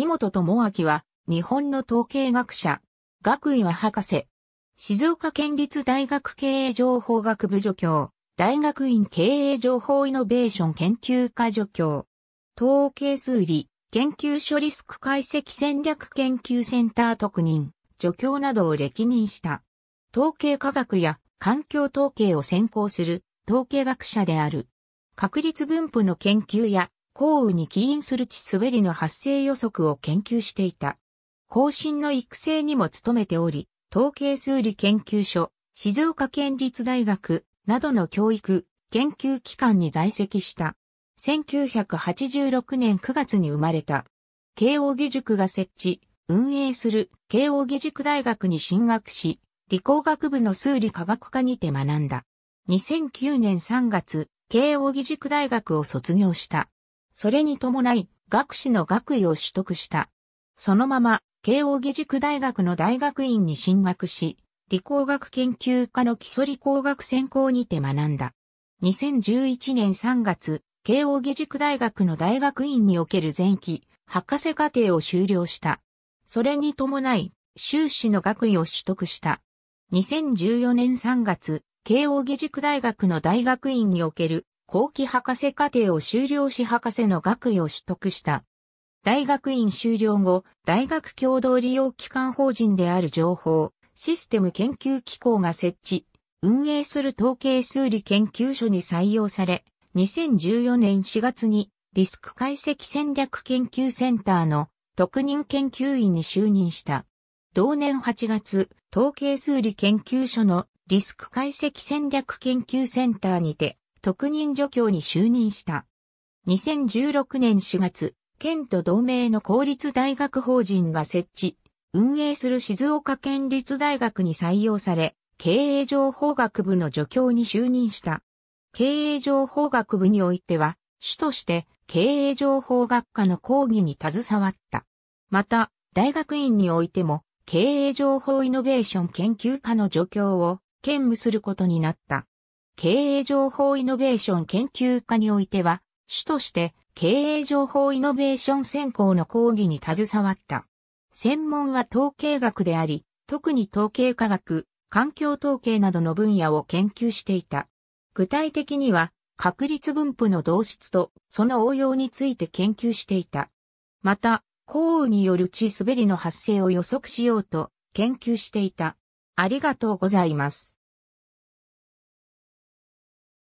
井本智明は、日本の統計学者、学位は博士、静岡県立大学経営情報学部助教、大学院経営情報イノベーション研究科助教、統計数理、研究所リスク解析戦略研究センター特任、助教などを歴任した、統計科学や環境統計を専攻する統計学者である。確率分布の研究や降雨に起因する地滑りの発生予測を研究していた。後進の育成にも努めており、統計数理研究所、静岡県立大学などの教育、研究機関に在籍した。1986年9月に生まれた。慶応義塾が設置、運営する慶応義塾大学に進学し、理工学部の数理科学科にて学んだ。2009年3月、慶応義塾大学を卒業した。それに伴い、学士の学位を取得した。そのまま、慶応義塾大学の大学院に進学し、理工学研究科の基礎理工学専攻にて学んだ。2011年3月、慶応義塾大学の大学院における前期、博士課程を修了した。それに伴い、修士の学位を取得した。2014年3月、慶応義塾大学の大学院における後期博士課程を修了し博士の学位を取得した。大学院修了後、大学共同利用機関法人である情報、システム研究機構が設置、運営する統計数理研究所に採用され、2014年4月にリスク解析戦略研究センターの特任研究員に就任した。同年8月、統計数理研究所のリスク解析戦略研究センターにて特任助教に就任した。2016年4月、県と同盟の公立大学法人が設置、運営する静岡県立大学に採用され、経営情報学部の助教に就任した。経営情報学部においては、主として経営情報学科の講義に携わった。また、大学院においても、経営情報イノベーション研究科の助教を兼務することになった。経営情報イノベーション研究科においては、主として経営情報イノベーション専攻の講義に携わった。専門は統計学であり、特に統計科学、環境統計などの分野を研究していた。具体的には、確率分布の導出とその応用について研究していた。また、降雨による地滑りの発生を予測しようと研究していた。ありがとうございます。